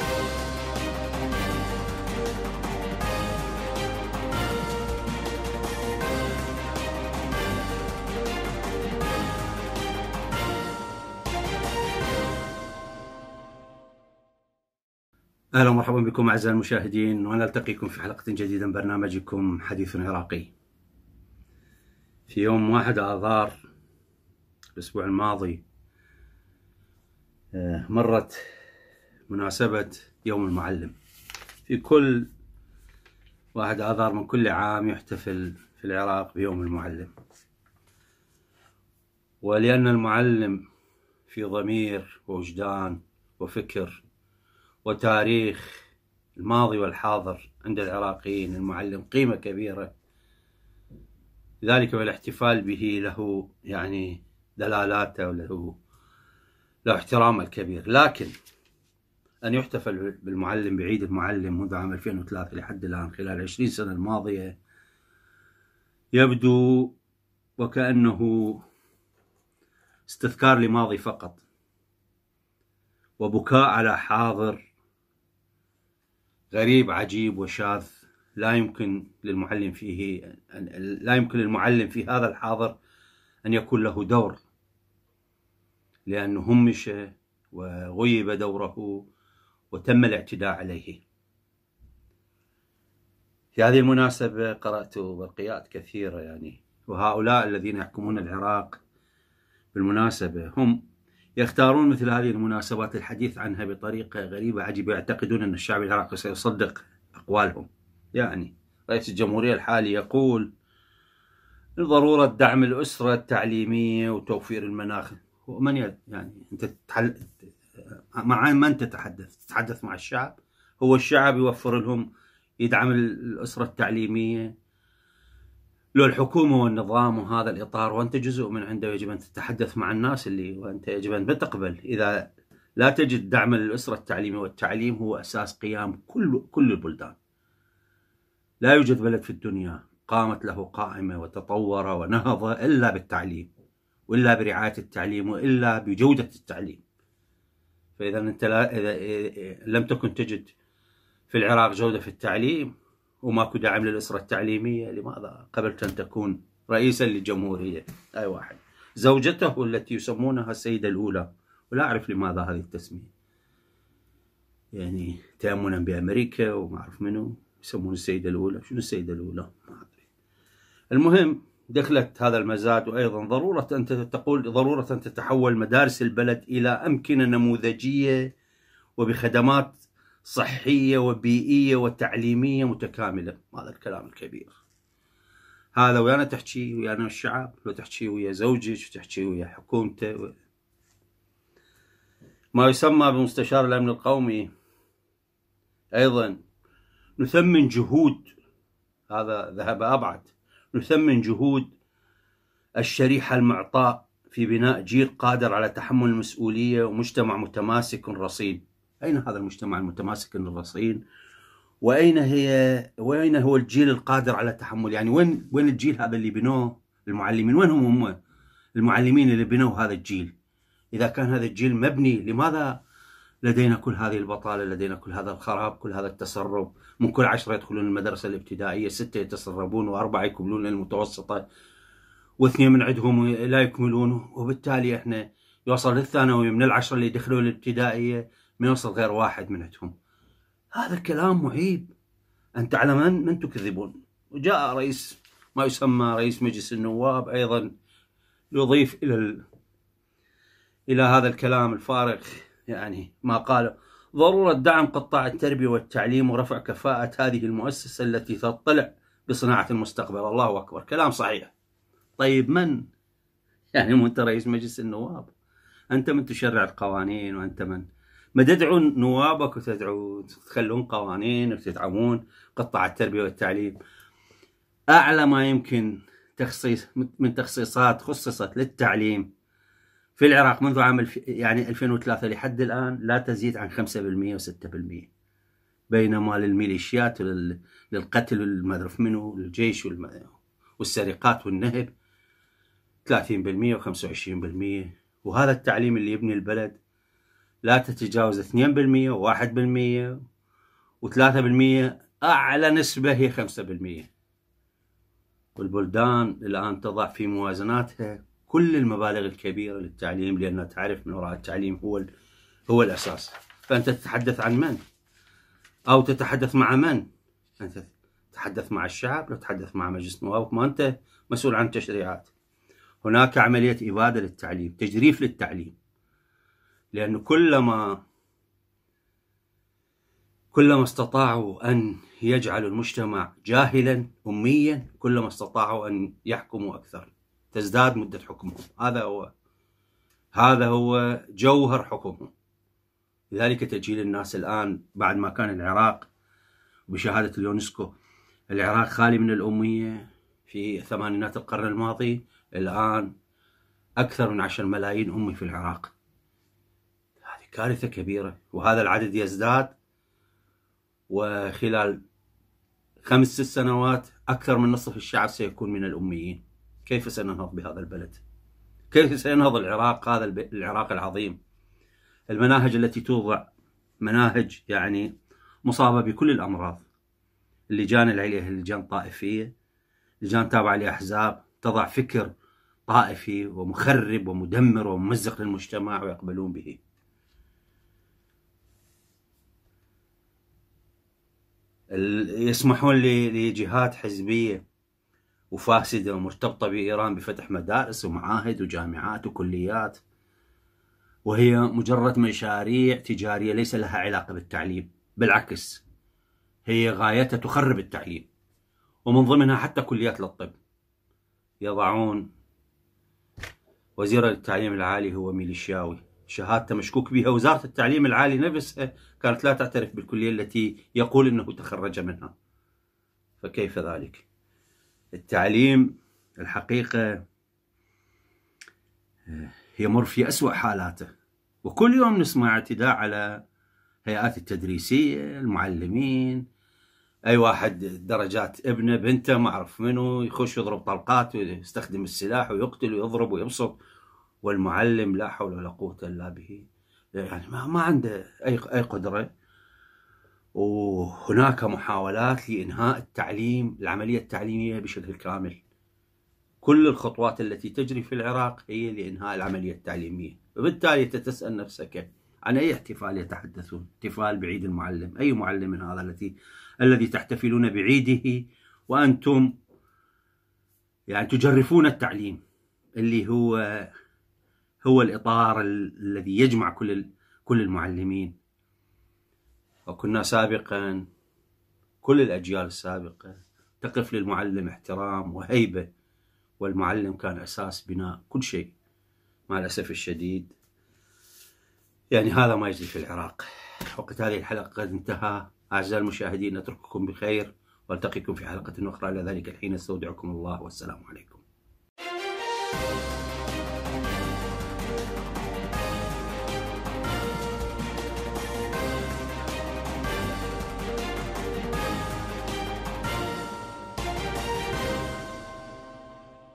اهلا ومرحبا بكم اعزائي المشاهدين ونلتقيكم في حلقه جديده من برنامجكم حديث عراقي. في يوم 1 اذار الاسبوع الماضي آه، مرت مناسبة يوم المعلم في كل 1 آذار من كل عام يحتفل في العراق بيوم المعلم ولأن المعلم في ضمير ووجدان وفكر وتاريخ الماضي والحاضر عند العراقيين المعلم قيمة كبيرة لذلك والاحتفال به له يعني دلالاته وله له احترامه الكبير لكن أن يحتفل بالمعلم بعيد المعلم منذ عام 2003 لحد الآن خلال 20 سنة الماضية يبدو وكأنه استذكار لماضي فقط وبكاء على حاضر غريب عجيب وشاذ لا يمكن للمعلم فيه أن لا يمكن للمعلم في هذا الحاضر أن يكون له دور لأنه همش وغيب دوره وتم الاعتداء عليه في هذه المناسبة قرأت برقيات كثيرة يعني وهؤلاء الذين يحكمون العراق بالمناسبة هم يختارون مثل هذه المناسبات الحديث عنها بطريقة غريبة عجيبة يعتقدون أن الشعب العراقي سيصدق أقوالهم يعني رئيس الجمهورية الحالي يقول ضرورة دعم الأسرة التعليمية وتوفير المناخ ومن يعني أنت مع من تتحدث تتحدث مع الشعب هو الشعب يوفر لهم يدعم الأسرة التعليمية لو الحكومة والنظام وهذا الإطار وأنت جزء من عنده يجب أن تتحدث مع الناس اللي وأنت يجب أن تقبل إذا لا تجد دعم للأسرة التعليمية والتعليم هو أساس قيام كل كل البلدان لا يوجد بلد في الدنيا قامت له قائمة وتطور ونهض إلا بالتعليم وإلا برعاية التعليم وإلا بجودة التعليم فاذا انت لا اذا لم تكن تجد في العراق جوده في التعليم وماكو دعم للاسره التعليميه لماذا قبلت ان تكون رئيسا للجمهوريه اي واحد زوجته التي يسمونها السيده الاولى ولا اعرف لماذا هذه التسميه يعني تامنا بامريكا وما اعرف منو يسمون السيده الاولى شنو السيده الاولى ما ادري المهم دخلت هذا المزاد وأيضا ضرورة أن تقول ضرورة أن تتحول مدارس البلد إلى أمكنة نموذجية وبخدمات صحية وبيئية وتعليمية متكاملة هذا الكلام الكبير هذا ويانا تحكي ويانا الشعب لو تحكي ويا زوجك وتحكي ويا حكومته و... ما يسمى بمستشار الأمن القومي أيضا نثمن جهود هذا ذهب أبعد نثمن جهود الشريحة المعطاء في بناء جيل قادر على تحمل المسؤولية ومجتمع متماسك رصين أين هذا المجتمع المتماسك الرصين وأين هي وأين هو الجيل القادر على التحمل يعني وين وين الجيل هذا اللي بنوه المعلمين وين هم هم المعلمين اللي بنوا هذا الجيل إذا كان هذا الجيل مبني لماذا لدينا كل هذه البطالة لدينا كل هذا الخراب كل هذا التسرب من كل عشرة يدخلون المدرسة الابتدائية ستة يتسربون وأربعة يكملون المتوسطة واثنين من عندهم لا يكملون وبالتالي احنا يوصل للثانوي من العشرة اللي دخلوا الابتدائية ما يوصل غير واحد من عندهم هذا الكلام معيب انت على من من تكذبون وجاء رئيس ما يسمى رئيس مجلس النواب أيضا يضيف إلى إلى هذا الكلام الفارغ يعني ما قاله ضرورة دعم قطاع التربية والتعليم ورفع كفاءة هذه المؤسسة التي تطلع بصناعة المستقبل الله أكبر كلام صحيح طيب من يعني مو أنت رئيس مجلس النواب أنت من تشرع القوانين وأنت من ما تدعو نوابك وتدعو تخلون قوانين وتدعمون قطاع التربية والتعليم أعلى ما يمكن تخصيص من تخصيصات خصصت للتعليم في العراق منذ عام الف... يعني 2003 لحد الآن لا تزيد عن 5% و6% بينما للميليشيات ولل... للقتل والمعرف منه والجيش والم... والسرقات والنهب 30% و25% وهذا التعليم اللي يبني البلد لا تتجاوز 2% و1% و3% أعلى نسبة هي 5% والبلدان الآن تضع في موازناتها كل المبالغ الكبيرة للتعليم لأن تعرف من وراء التعليم هو هو الأساس فأنت تتحدث عن من؟ أو تتحدث مع من؟ أنت تتحدث مع الشعب لو تتحدث مع مجلس النواب ما أنت مسؤول عن التشريعات هناك عملية إبادة للتعليم تجريف للتعليم لأن كلما كلما استطاعوا أن يجعلوا المجتمع جاهلا أميا كلما استطاعوا أن يحكموا أكثر تزداد مدة حكمهم هذا هو هذا هو جوهر حكمهم لذلك تجيل الناس الآن بعد ما كان العراق بشهادة اليونسكو العراق خالي من الأمية في ثمانينات القرن الماضي الآن أكثر من عشر ملايين أمي في العراق هذه كارثة كبيرة وهذا العدد يزداد وخلال خمس ست سنوات أكثر من نصف الشعب سيكون من الأميين كيف سننهض بهذا البلد كيف سينهض العراق هذا العراق العظيم المناهج التي توضع مناهج يعني مصابة بكل الأمراض اللجان اللي عليها لجان طائفية لجان تابعة لأحزاب تضع فكر طائفي ومخرب ومدمر وممزق للمجتمع ويقبلون به يسمحون لجهات حزبية وفاسدة ومرتبطة بإيران بفتح مدارس ومعاهد وجامعات وكليات وهي مجرد مشاريع تجارية ليس لها علاقة بالتعليم بالعكس هي غايتها تخرب التعليم ومن ضمنها حتى كليات للطب يضعون وزير التعليم العالي هو ميليشياوي شهادته مشكوك بها وزارة التعليم العالي نفسها كانت لا تعترف بالكلية التي يقول أنه تخرج منها فكيف ذلك؟ التعليم الحقيقة آه، يمر في أسوأ حالاته وكل يوم نسمع اعتداء على هيئات التدريسية المعلمين أي واحد درجات ابنه بنته ما أعرف منو يخش يضرب طلقات ويستخدم السلاح ويقتل ويضرب ويبسط والمعلم لا حول ولا قوة إلا به يعني ما, ما عنده أي أي قدرة وهناك محاولات لإنهاء التعليم العملية التعليمية بشكل كامل كل الخطوات التي تجري في العراق هي لإنهاء العملية التعليمية وبالتالي تتسأل نفسك عن أي احتفال يتحدثون احتفال بعيد المعلم أي معلم من هذا التي الذي تحتفلون بعيده وأنتم يعني تجرفون التعليم اللي هو هو الإطار الذي يجمع كل كل المعلمين وكنا سابقا كل الأجيال السابقة تقف للمعلم احترام وهيبة والمعلم كان أساس بناء كل شيء مع الأسف الشديد يعني هذا ما يجري في العراق وقت هذه الحلقة قد انتهى أعزائي المشاهدين أترككم بخير والتقيكم في حلقة أخرى إلى ذلك الحين استودعكم الله والسلام عليكم